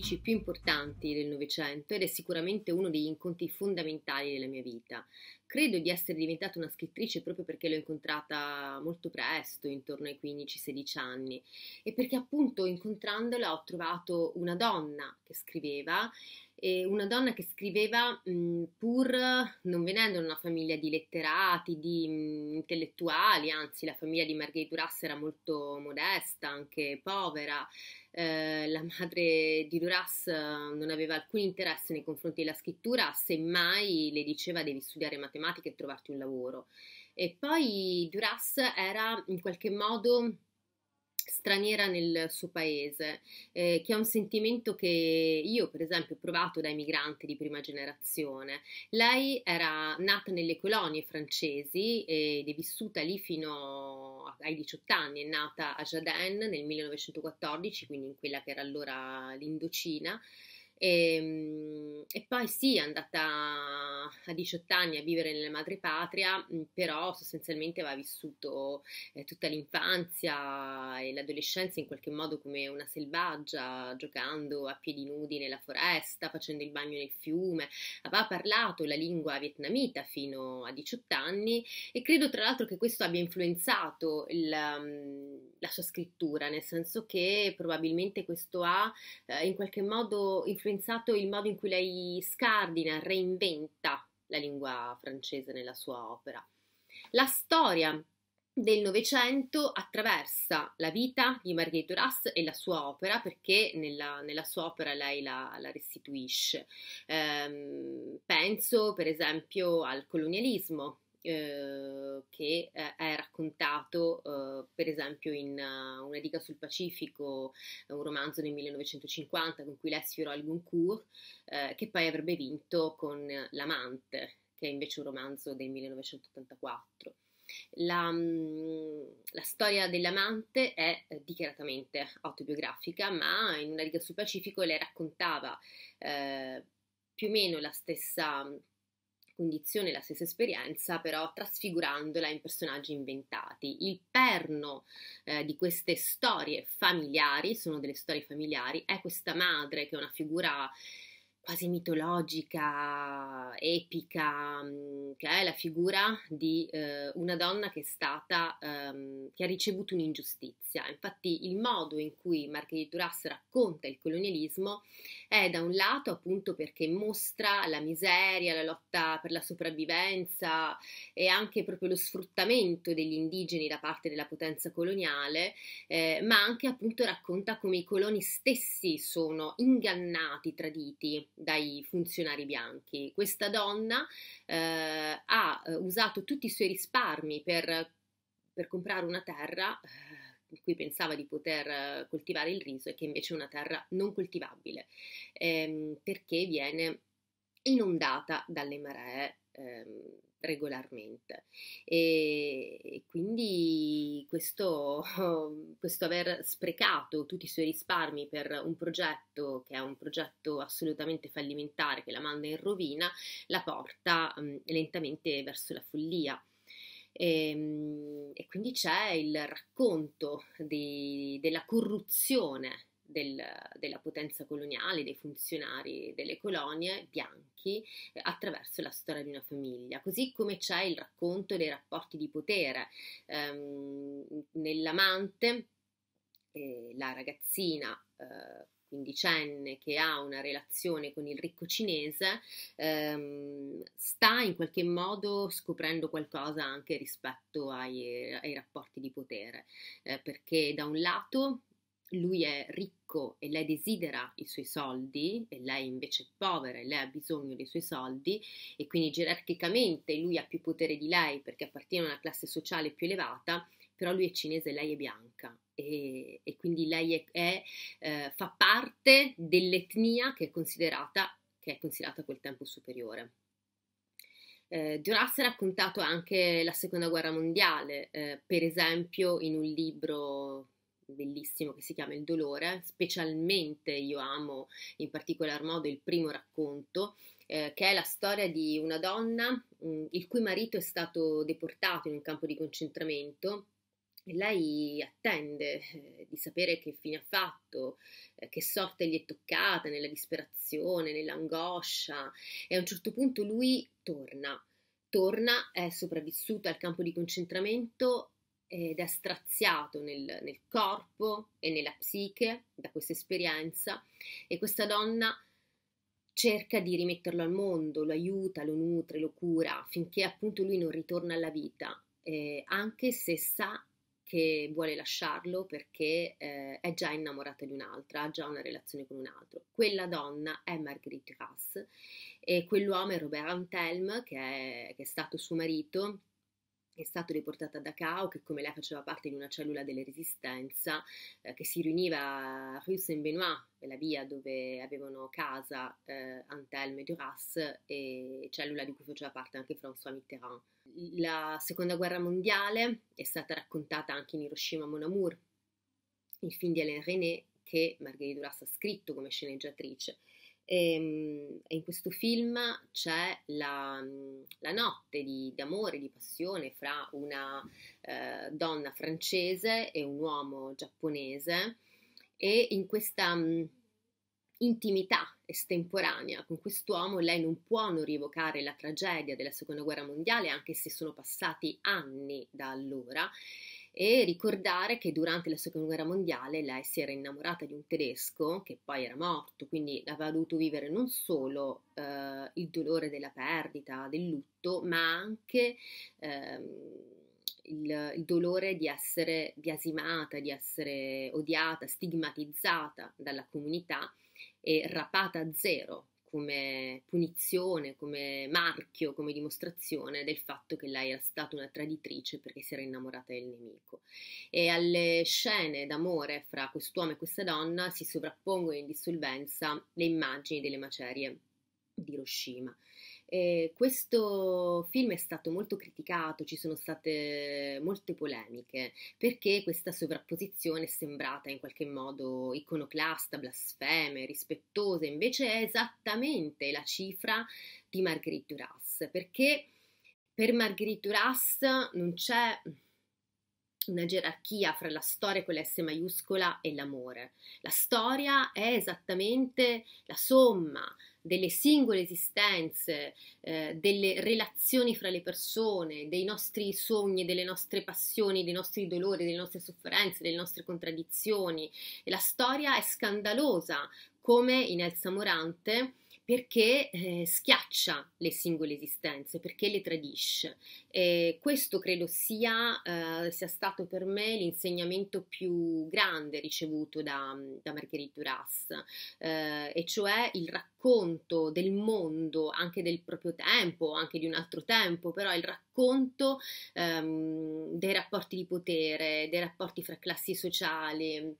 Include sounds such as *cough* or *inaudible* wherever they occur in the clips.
pittorici più importanti del Novecento ed è sicuramente uno degli incontri fondamentali della mia vita. Credo di essere diventata una scrittrice proprio perché l'ho incontrata molto presto, intorno ai 15-16 anni, e perché appunto incontrandola ho trovato una donna che scriveva e una donna che scriveva mh, mhmm, pur non venendo da una famiglia di letterati, di mh, mhmm, intellettuali, anzi la famiglia di Margherita Duras era molto modesta, anche povera, eh, la madre di Duras eh, non aveva alcun interesse nei confronti della scrittura, semmai le diceva devi studiare matematica e trovarti un lavoro. E poi Duras era in qualche modo straniera nel suo paese, eh, che è un sentimento che io per esempio ho provato da emigrante di prima generazione. Lei era nata nelle colonie francesi ed è vissuta lì fino ai 18 anni, è nata a Jaden nel 1914, quindi in quella che era allora l'Indocina. E, ehm, e, poi sì, è andata a 18 anni a vivere nella madrepatria, mhmm, però sostanzialmente aveva vissuto eh, tutta l'infanzia e l'adolescenza in qualche modo come una selvaggia, giocando a piedi nudi nella foresta, facendo il bagno nel fiume. Aveva parlato la lingua vietnamita fino a 18 anni e credo tra l'altro che questo abbia influenzato il, mhmm, la sua scrittura, nel senso che probabilmente questo ha eh, in qualche modo influenzato influenzato il modo in cui lei scardina, reinventa la lingua francese nella sua opera. La storia del Novecento attraversa la vita di Marguerite Duras e la sua opera, perché nella, nella sua opera lei la, la restituisce. Ehm, penso per esempio al colonialismo eh, che è eh, raccontato eh, per esempio in uh, Una diga sul Pacifico, eh, un romanzo del 1950 con cui lei sfiorò il Goncourt, eh, che poi avrebbe vinto con L'amante, che è invece un romanzo del 1984. La, mm, la, storia dell'amante è dichiaratamente autobiografica, ma in Una riga sul Pacifico lei raccontava eh, più o meno la stessa condizione, la stessa esperienza, però trasfigurandola in personaggi inventati. Il perno eh, di queste storie familiari, sono delle storie familiari, è questa madre che è una figura quasi mitologica, epica, mm, che è la figura di eh, una donna che è stata, ehm, che ha ricevuto un'ingiustizia. Infatti il modo in cui Marguerite Duras racconta il colonialismo è da un lato appunto perché mostra la miseria, la lotta per la sopravvivenza e anche proprio lo sfruttamento degli indigeni da parte della potenza coloniale, eh, ma anche appunto racconta come i coloni stessi sono ingannati, traditi dai funzionari bianchi. Questa donna eh, ha eh, usato tutti i suoi risparmi per, per comprare una terra eh, in cui pensava di poter eh, coltivare il riso e che invece è una terra non coltivabile ehm, perché viene inondata dalle maree ehm, regolarmente e quindi questo, *laughs* questo, aver sprecato tutti i suoi risparmi per un progetto che è un progetto assolutamente fallimentare che la manda in rovina la porta mm, lentamente verso la follia e, ehm, e quindi c'è il racconto di, della corruzione del, della potenza coloniale, dei funzionari delle colonie bianchi eh, attraverso la storia di una famiglia, così come c'è il racconto dei rapporti di potere ehm, nell'amante, eh, la ragazzina eh, quindicenne che ha una relazione con il ricco cinese ehm, sta in qualche modo scoprendo qualcosa anche rispetto ai, eh, ai rapporti di potere, eh, perché da un lato lui è ricco e lei desidera i suoi soldi e lei invece è povera e lei ha bisogno dei suoi soldi e quindi gerarchicamente lui ha più potere di lei perché appartiene a una classe sociale più elevata, però lui è cinese e lei è bianca e, e quindi lei è, è, eh, fa parte dell'etnia che è considerata, che è considerata a quel tempo superiore. Eh, Duras ha raccontato anche la seconda guerra mondiale, eh, per esempio in un libro bellissimo che si chiama Il dolore, specialmente io amo in particolar modo il primo racconto, eh, che è la storia di una donna mh, mm, il cui marito è stato deportato in un campo di concentramento lei attende eh, di sapere che fine ha fatto, eh, che sorte gli è toccata nella disperazione, nell'angoscia e a un certo punto lui torna, torna, è sopravvissuto al campo di concentramento ed è straziato nel, nel corpo e nella psiche da questa esperienza e questa donna cerca di rimetterlo al mondo, lo aiuta, lo nutre, lo cura finché appunto lui non ritorna alla vita, eh, anche se sa che vuole lasciarlo perché eh, è già innamorata di un'altra, ha già una relazione con un altro. Quella donna è Marguerite Grasse e quell'uomo è Robert Antelme che è, che è stato suo marito è stato riportato a Dachau che come lei faceva parte di una cellula della resistenza eh, che si riuniva a Rue Saint-Benoît, la via dove avevano casa eh, Antelme Duras e cellula di cui faceva parte anche François Mitterrand. La seconda guerra mondiale è stata raccontata anche in Hiroshima Mon Amour, il film di Alain René che Marguerite Duras ha scritto come sceneggiatrice Ehm, e, in questo film c'è la, la notte di, d'amore, di passione fra una eh, donna francese e un uomo giapponese e in questa mh, mm, intimità estemporanea con quest'uomo lei non può non rievocare la tragedia della seconda guerra mondiale anche se sono passati anni da allora e ricordare che durante la seconda guerra mondiale lei si era innamorata di un tedesco che poi era morto, quindi aveva dovuto vivere non solo eh, il dolore della perdita, del lutto, ma anche ehm, il, il, dolore di essere biasimata, di essere odiata, stigmatizzata dalla comunità e rapata a zero come punizione, come marchio, come dimostrazione del fatto che lei era stata una traditrice perché si era innamorata del nemico. E alle scene d'amore fra quest'uomo e questa donna si sovrappongono in dissolvenza le immagini delle macerie di Hiroshima. Eh, questo film è stato molto criticato, ci sono state molte polemiche perché questa sovrapposizione è sembrata in qualche modo iconoclasta, blasfema, rispettosa, invece è esattamente la cifra di Marguerite Duras perché per Marguerite Duras non c'è una gerarchia fra la storia con la S maiuscola e l'amore. La storia è esattamente la somma delle singole esistenze, eh, delle relazioni fra le persone, dei nostri sogni, delle nostre passioni, dei nostri dolori, delle nostre sofferenze, delle nostre contraddizioni. E la storia è scandalosa come in Elsa Morante perché eh, schiaccia le singole esistenze, perché le tradisce. E questo credo sia, eh, sia, stato per me l'insegnamento più grande ricevuto da, da Marguerite Duras, eh, e cioè il racconto del mondo, anche del proprio tempo, anche di un altro tempo, però il racconto ehm, dei rapporti di potere, dei rapporti fra classi sociali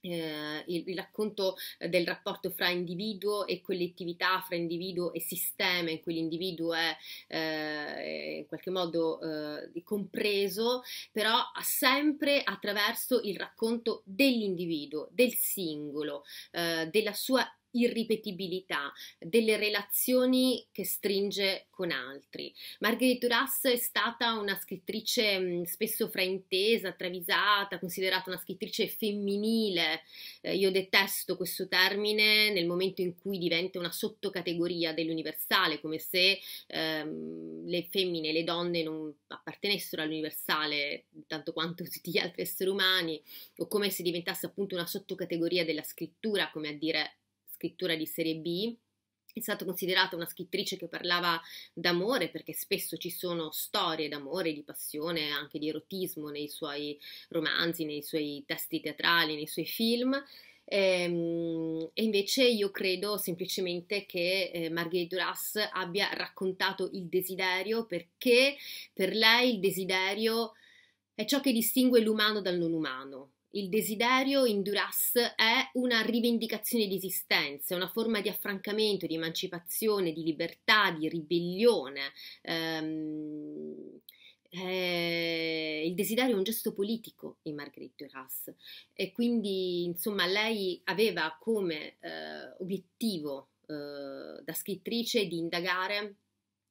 eh, il, il, racconto eh, del rapporto fra individuo e collettività, fra individuo e sistema in cui l'individuo è eh, in qualche modo eh, compreso, però sempre attraverso il racconto dell'individuo, del singolo, eh, della sua irripetibilità, delle relazioni che stringe con altri. Marguerite Duras è stata una scrittrice mm, spesso fraintesa, travisata, considerata una scrittrice femminile. Eh, io detesto questo termine nel momento in cui diventa una sottocategoria dell'universale, come se ehm, le femmine, le donne non appartenessero all'universale tanto quanto *laughs* tutti gli altri esseri umani, o come se diventasse appunto una sottocategoria della scrittura, come a dire scrittura di serie B, è stata considerata una scrittrice che parlava d'amore perché spesso ci sono storie d'amore, di passione, anche di erotismo nei suoi romanzi, nei suoi testi teatrali, nei suoi film. Ehm, e invece io credo semplicemente che eh, Marguerite Duras abbia raccontato il desiderio perché per lei il desiderio è ciò che distingue l'umano dal non umano il desiderio in Duras è una rivendicazione di esistenza, una forma di affrancamento, di emancipazione, di libertà, di ribellione. Um, eh, il desiderio è un gesto politico in Marguerite Duras e quindi insomma lei aveva come eh, obiettivo eh, da scrittrice di indagare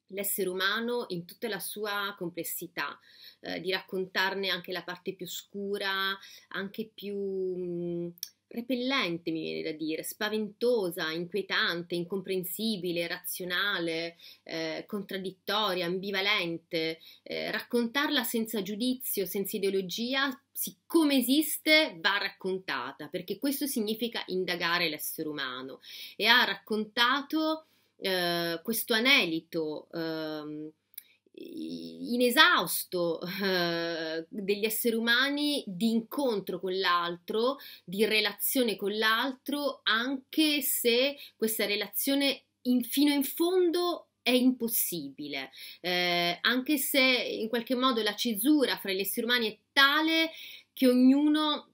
l'essere umano in tutta la sua complessità, eh, di raccontarne anche la parte più scura, anche più mh, repellente, mi viene da dire, spaventosa, inquietante, incomprensibile, razionale, eh, contraddittoria, ambivalente, eh, raccontarla senza giudizio, senza ideologia, siccome esiste va raccontata, perché questo significa indagare l'essere umano e ha raccontato eh, questo anelito eh, inesausto eh, degli esseri umani di incontro con l'altro, di relazione con l'altro, anche se questa relazione in, fino in fondo è impossibile, eh, anche se in qualche modo la cesura fra gli esseri umani è tale che ognuno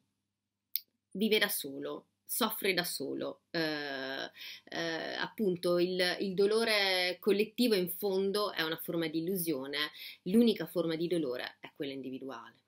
vive da solo, soffre da solo. Eh, eh, appunto, il, il, dolore collettivo in fondo è una forma di illusione, l'unica forma di dolore è quella individuale.